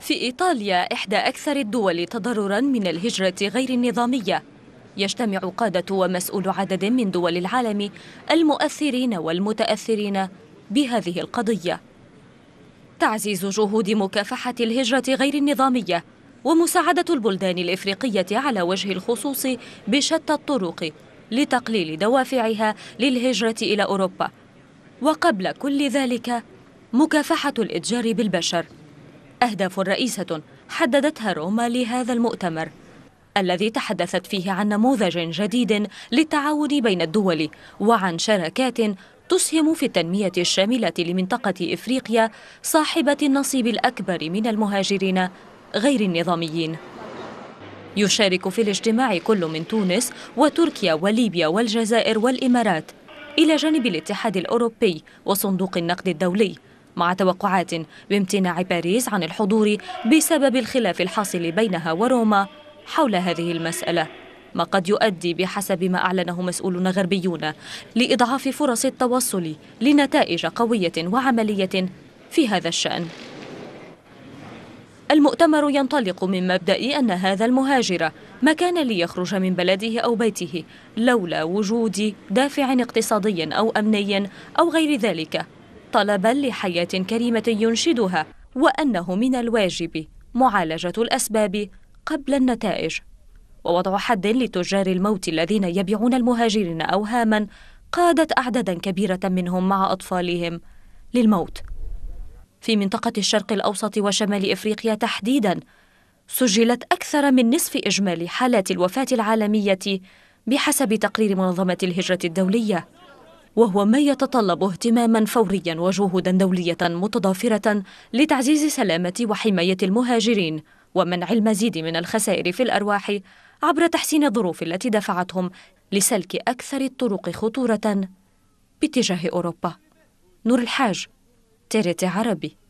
في إيطاليا إحدى أكثر الدول تضرراً من الهجرة غير النظامية يجتمع قادة ومسؤول عدد من دول العالم المؤثرين والمتأثرين بهذه القضية تعزيز جهود مكافحة الهجرة غير النظامية ومساعدة البلدان الإفريقية على وجه الخصوص بشتى الطرق لتقليل دوافعها للهجرة إلى أوروبا وقبل كل ذلك مكافحة الإتجار بالبشر أهداف رئيسة حددتها روما لهذا المؤتمر الذي تحدثت فيه عن نموذج جديد للتعاون بين الدول وعن شراكات تسهم في التنمية الشاملة لمنطقة إفريقيا صاحبة النصيب الأكبر من المهاجرين غير النظاميين يشارك في الاجتماع كل من تونس وتركيا وليبيا والجزائر والإمارات إلى جانب الاتحاد الأوروبي وصندوق النقد الدولي مع توقعات بامتناع باريس عن الحضور بسبب الخلاف الحاصل بينها وروما حول هذه المسألة ما قد يؤدي بحسب ما أعلنه مسؤولون غربيون لإضعاف فرص التوصل لنتائج قوية وعملية في هذا الشأن المؤتمر ينطلق من مبدأ أن هذا المهاجر ما كان ليخرج من بلده أو بيته لولا وجود دافع اقتصادي أو أمني أو غير ذلك طلبا لحياة كريمة ينشدها وأنه من الواجب معالجة الأسباب قبل النتائج ووضع حد لتجار الموت الذين يبيعون المهاجرين أوهاما قادت أعدادا كبيرة منهم مع أطفالهم للموت في منطقة الشرق الأوسط وشمال إفريقيا تحديدا سجلت أكثر من نصف إجمالي حالات الوفاة العالمية بحسب تقرير منظمة الهجرة الدولية وهو ما يتطلب اهتماما فوريا وجهودا دولية متضافرة لتعزيز سلامة وحماية المهاجرين ومنع المزيد من الخسائر في الأرواح عبر تحسين الظروف التي دفعتهم لسلك أكثر الطرق خطورة باتجاه أوروبا نور الحاج تيريتي عربي